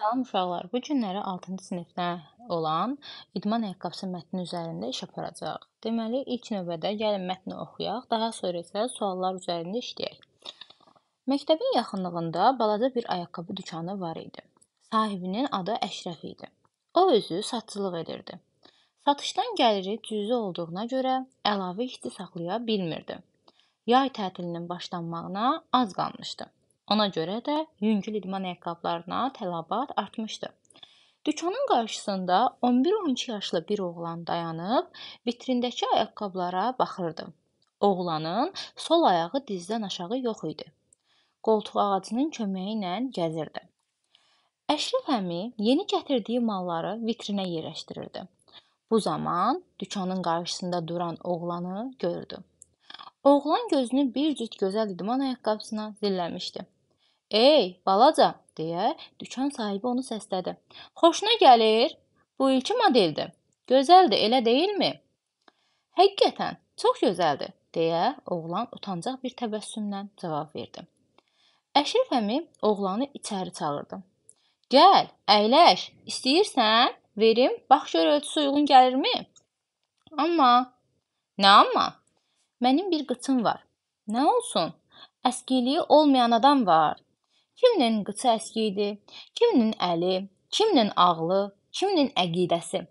Salam uşaqlar, bu günləri 6-cı sinifdə olan idman ayaqqabısı mətni üzərində iş aparacağıq. Deməli, ilk növbədə gəlin mətni oxuyaq, daha sonra isə suallar üzərində işləyək. Məktəbin yaxınlığında balaca bir ayaqqabı dükanı var idi. Sahibinin adı Əşrəf idi. O özü satçılıq edirdi. Satışdan gəliri cüzi olduğuna görə əlavə işçi saxlaya bilmirdi. Yay tətilinin başlanmağına az qalmışdı. Ona görə də yüngül idman ayaqqabılarına tələbat artmışdı. Dükanın qarşısında 11-12 yaşlı bir oğlan dayanıb vitrindəki ayaqqabılara baxırdı. Oğlanın sol ayağı dizdən aşağı yox idi. Qoltuq ağacının köməyi ilə gəzirdi. Əşrəf əmi yeni gətirdiyi malları vitrinə yerləşdirirdi. Bu zaman dükanın qarşısında duran oğlanı gördü. Oğlan gözünü bir cüt gözəl idman ayaqqabısına zilləmişdi. Ey, balaca, deyə dükan sahibi onu səslədi. Xoşuna gəlir? Bu ilki modeldir. Gözəldir, elə deyilmi? Həqiqətən, çox gözəldir, deyə oğlan utancaq bir təbəssümlə cavab verdi. Əşrəf əmi oğlanı içəri çağırdı. Gəl, əyləş. İstəyirsən, verim, bax gör ölçüsü uyğun gəlirmi? Amma nə amma? Mənim bir qıçım var. Nə olsun? Əskiliyi olmayan adam var. Kiminin qıçı əski idi, kiminin əli, kiminin ağlı, kiminin əqidəsi.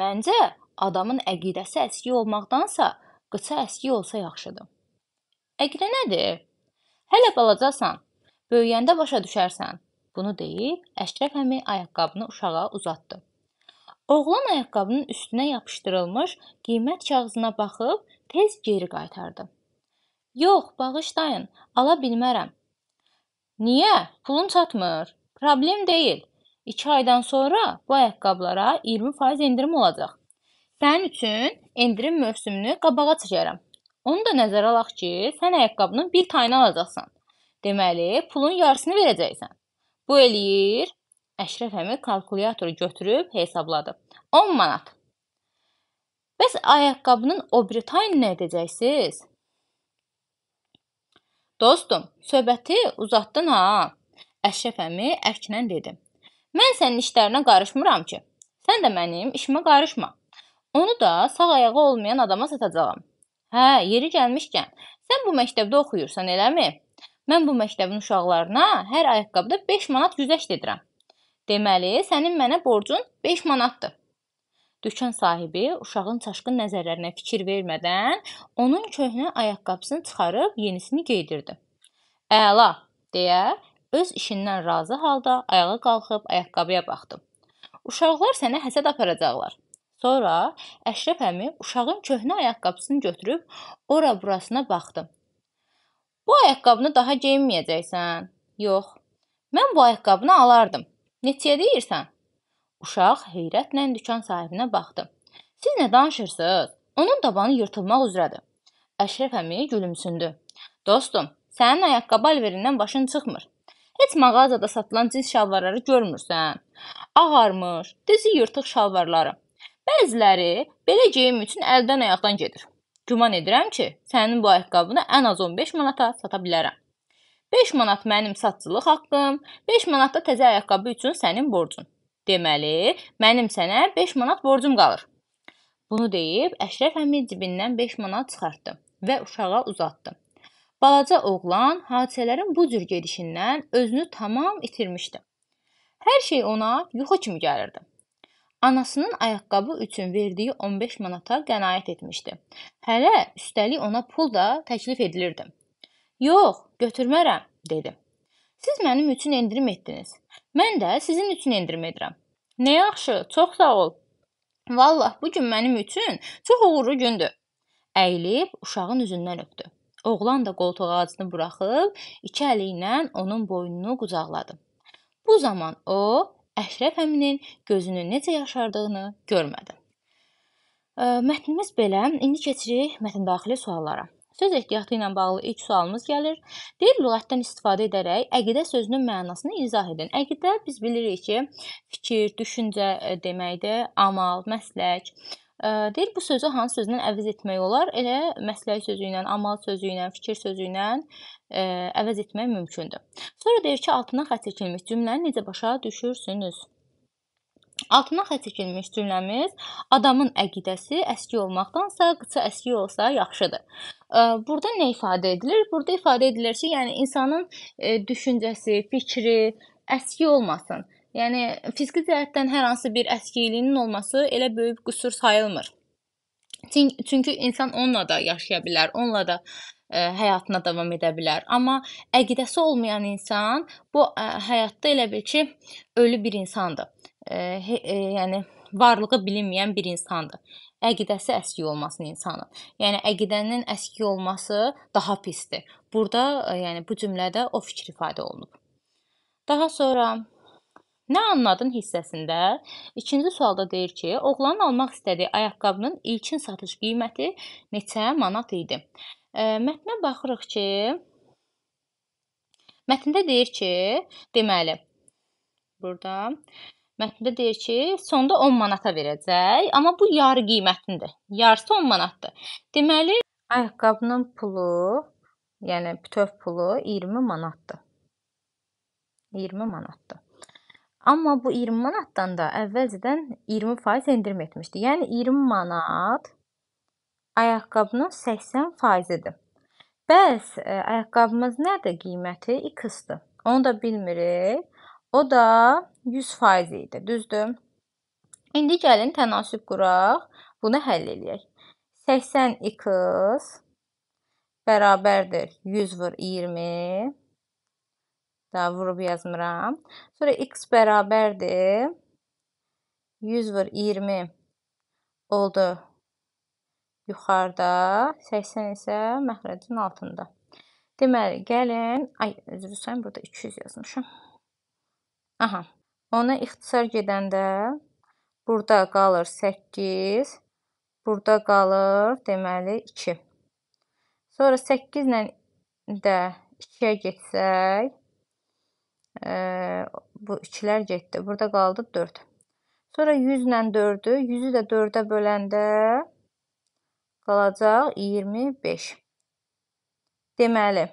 Məncə, adamın əqidəsi əski olmaqdansa, qıçı əski olsa yaxşıdır. Əqidə nədir? Hələ balacasan, böyüyəndə başa düşərsən. Bunu deyib Əşrəf əmi ayaqqabını uşağa uzatdı. Oğlan ayaqqabının üstünə yapışdırılmış qiymət kağızına baxıb tez geri qaytardı. "Yox, bağışlayın, ala bilmərəm. Niyə? Pulum çatmır. Problem deyil. 2 aydan sonra bu ayaqqabılara 20% endirim olacaq. Sənin üçün endirim mövsümünü qabağa çəkərəm. Onu da nəzərə alaq ki, sən ayaqqabının bir tayını alacaqsan. Deməli, pulun yarısını verəcəksən. Bu eləyir. Əşrəf əmi kalkulyatoru götürüb hesabladı. 10 manat. Bəs ayaqqabının o biri tayını nə edəcəksiniz? Dostum, söhbəti uzatdın ha. Əşrəf əmi əknən dedi. Mən sənin işlərinə qarışmıram ki. Sən də mənim işimə qarışma. Onu da sağ ayağı olmayan adama satacağam. Hə, yeri gəlmişkən, sən bu məktəbdə oxuyursan, eləmi? Mən bu məktəbin uşaqlarına hər ayaqqabıda 5 manat güzəşt edirəm. Deməli, sənin mənə borcun 5 manatdır. Dükan sahibi uşağın çaşqın nəzərlərinə fikir vermədən onun köhnə ayaqqabısını çıxarıb yenisini geydirdi. "Əla" deyə öz işindən razı halda ayağa qalxıb ayaqqabıya baxdı. "Uşaqlar sənə həsəd aparacaqlar." Sonra Əşrəf əmi uşağın köhnə ayaqqabısını götürüb ora-burasına baxdı. "Bu ayaqqabını daha geyinməyəcəksən." "Yox. Mən bu ayaqqabını alardım." "Neçəyə deyirsən?" Uşaq heyrətlə dükan sahibinə baxdı. Siz nə danışırsınız? Onun dabanı yırtılmaq üzrədir. Əşrəf əmi gülümsündü. Dostum, sənin ayaqqabı alverindən başın çıxmır. Heç mağazada satılan cins şalvarları görmürsən. Ağarmış, dizi yırtıq şalvarları. Bəziləri belə geyim üçün əldən ayaqdan gedir. Güman edirəm ki, sənin bu ayaqqabını ən az 15 manata sata bilərəm. 5 manat mənim satçılıq haqqım, 5 manat da təzə ayaqqabı üçün sənin borcun. Deməli, mənim sənə 5 manat borcum qalır. Bunu deyib Əşrəf əmi cibindən 5 manat çıxartdı və uşağa uzatdı. Balaca oğlan hadisələrin bu cür gedişindən özünü tamam itirmişdi. Hər şey ona yuxu kimi gəlirdi. Anasının ayaqqabı üçün verdiyi 15 manata qənaət etmişdi. Hələ üstəlik ona pul da təklif edilirdi. "Yox, götürmərəm," dedi. "Siz mənim üçün endirim etdiniz. Mən də sizin üçün endirim edirəm. Nə yaxşı, çox sağ ol. Vallah, bu gün mənim üçün çox uğurlu gündür. Əyilib uşağın üzündən öpdü. Oğlan da qoltuq ağacını buraxıb iki əli ilə onun boynunu qucaqladı. Bu zaman o Əşrəf əminin gözünü necə yaşardığını görmədi. Mətnimiz belə. İndi keçirik mətn daxili suallara. Söz ehtiyatı ilə bağlı ilk sualımız gəlir. Deyir lüğətdən istifadə edərək əqidə sözünün mənasını izah edin. Əqidə biz bilirik ki, fikir, düşüncə e, deməkdir, amal, məslək. E, deyir bu sözü hansı sözlə əvəz etmək olar? Elə məslək sözü ilə, amal sözü ilə, fikir sözü ilə e, əvəz etmək mümkündür. Sonra deyir ki, altından xətt çəkilmiş cümləni necə başa düşürsünüz? Altına xətt çəkilmiş cümləmiz adamın əqidəsi əski olmaqdansa qıça əski olsa yaxşıdır. Burada nə ifadə edilir? Burada ifadə edilir ki, yəni insanın e, düşüncəsi, fikri əski olmasın. Yəni fiziki cəhətdən hər hansı bir əskiliyinin olması elə böyük qüsur sayılmır. Çünki insan onunla da yaşaya bilər, onunla da ə, e, həyatına davam edə bilər. Amma əqidəsi olmayan insan bu ə, e, həyatda elə bil ki, ölü bir insandır e, e, yəni varlığı bilinməyən bir insandır. Əqidəsi əski olmasın insanın. Yəni əqidənin əski olması daha pisdir. Burada e, yəni bu cümlədə o fikir ifadə olunub. Daha sonra Nə anladın hissəsində ikinci sualda deyir ki, oğlanın almaq istədiyi ayaqqabının ilkin satış qiyməti neçə manat idi? E, mətnə baxırıq ki, mətndə deyir ki, deməli burada Mətndə deyir ki, sonda 10 manata verəcək, amma bu yarı qiymətindir. Yarısı 10 manatdır. Deməli, ayaqqabının pulu, yəni bütöv pulu 20 manatdır. 20 manatdır. Amma bu 20 manatdan da əvvəlcədən 20% endirim etmişdi. Yəni 20 manat ayaqqabının 80%-idir. Bəs ə, e, ayaqqabımız nədir qiyməti? 2-dir. Onu da bilmirik. O da 100% idi, düzdür? İndi gəlin tənasüb quraq, bunu həll eləyək. 82 bərabərdir 100 vur 20. Daha vurub yazmıram. Sonra x bərabərdir 100 vur 20 oldu yuxarıda, 80 isə məxrəcin altında. Deməli, gəlin, ay, üzr istəyirəm, burada 200 yazmışam. Aha, Ona ixtisar gedəndə burada qalır 8, burada qalır deməli 2. Sonra 8 ilə də 2-yə getsək, e, bu 2-lər getdi. Burada qaldı 4. Sonra 100 ilə 4-ü, 100-ü də 4-ə böləndə qalacaq 25. Deməli,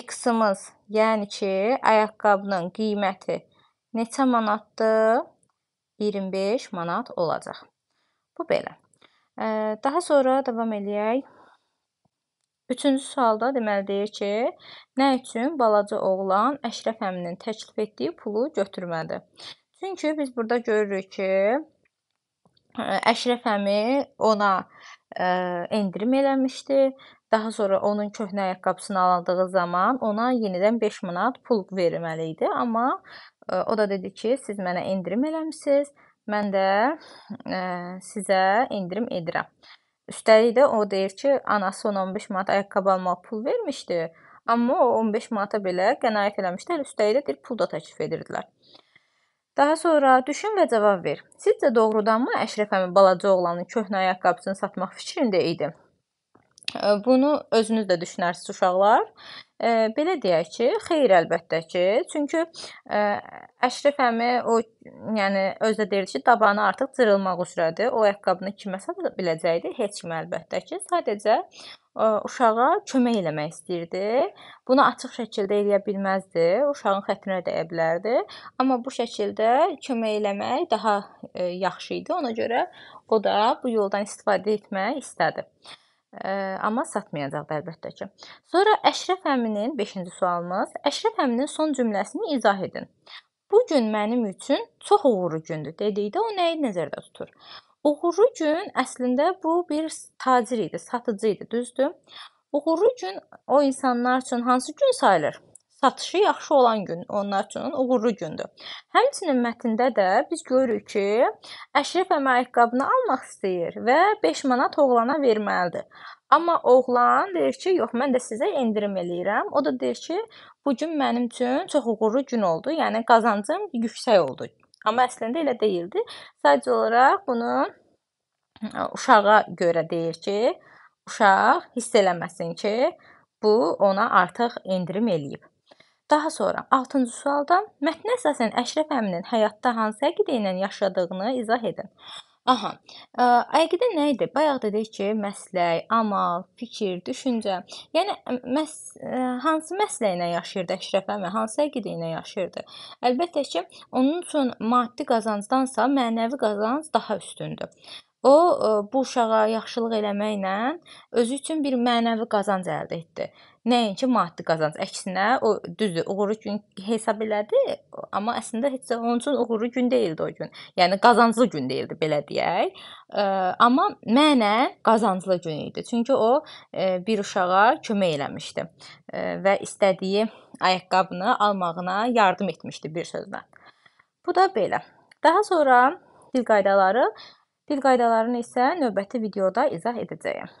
x-imiz, yəni ki, ayaqqabının qiyməti neçə manatdır? 25 manat olacaq. Bu belə. Daha sonra davam eləyək. Üçüncü sualda deməli deyir ki, nə üçün balaca oğlan Əşrəf əminin təklif etdiyi pulu götürmədi? Çünki biz burada görürük ki, Əşrəf əmi ona ə, endirim eləmişdi Daha sonra onun köhnə ayaqqabısını aldığı zaman ona yenidən 5 manat pul verməli idi. Amma e, o da dedi ki, siz mənə endirim eləmisiniz. Mən də ə, e, sizə endirim edirəm. Üstəlik də o deyir ki, anası ona 15 manat ayaqqabı almağa pul vermişdi. Amma o 15 manata belə qənaət eləmişdi. Üstəlik də deyir, pul da təklif edirdilər. Daha sonra düşün və cavab ver. Sizcə doğrudanmı Əşrəf əmi balaca oğlanın köhnə ayaqqabısını satmaq fikrində idi? Bunu özünüz də düşünərsiniz uşaqlar. Belə deyək ki, xeyir əlbəttə ki, çünki e, Əşrəf əmi o, yəni özü də deyirdi ki, dabanı artıq cırılmaq üzrədir. O ayaqqabını kiməsə də biləcəkdi, heç kimə əlbəttə ki, sadəcə e, uşağa kömək eləmək istirdi. Bunu açıq şəkildə eləyə bilməzdi. Uşağın xətrinə dəyə bilərdi. Amma bu şəkildə kömək eləmək daha e, yaxşı idi. Ona görə o da bu yoldan istifadə etmək istədi amma satmayacaqdı əlbəttə ki. Sonra Əşrəf əminin 5-ci sualımız. Əşrəf əminin son cümləsini izah edin. Bu gün mənim üçün çox uğurlu gündür dedikdə o nəyi nəzərdə tutur? Uğurlu gün əslində bu bir tacir idi, satıcı idi, düzdür? Uğurlu gün o insanlar üçün hansı gün sayılır? satışı yaxşı olan gün onlar üçün uğurlu gündür. Həmçinin mətndə də biz görürük ki, Əşrəf əmə ayaqqabını almaq istəyir və 5 manat oğlana verməlidir. Amma oğlan deyir ki, yox, mən də sizə endirim eləyirəm. O da deyir ki, bu gün mənim üçün çox uğurlu gün oldu. Yəni qazancım yüksək oldu. Amma əslində elə deyildi. Sadəcə olaraq bunu uşağa görə deyir ki, uşaq hiss eləməsin ki, bu ona artıq endirim eləyib. Daha sonra 6-cı sualda mətnə əsasən Əşrəf əminin həyatda hansı əqidə ilə yaşadığını izah edin. Aha. Ə, e, əqidə nə idi? Bayaq dedik ki, məslək, amal, fikir, düşüncə. Yəni məs ə, e, hansı məsləklə yaşayırdı Əşrəf əmi? Hansı əqidə ilə yaşayırdı? Əlbəttə ki, onun üçün maddi qazancdansa mənəvi qazanc daha üstündür. O e, bu uşağa yaxşılıq eləməklə özü üçün bir mənəvi qazanc əldə etdi. Nəinki maddi qazanc. Əksinə, o düzdür, uğurlu gün hesab elədi, amma əslində heç də onun üçün uğurlu gün deyildi o gün. Yəni qazanclı gün deyildi, belə deyək. E, amma mənən qazanclı gün idi. Çünki o e, bir uşağa kömək eləmişdi və istədiyi ayaqqabını almağına yardım etmişdi bir sözlə. Bu da belə. Daha sonra dil qaydaları Dil qaydalarını isə növbəti videoda izah edəcəyəm.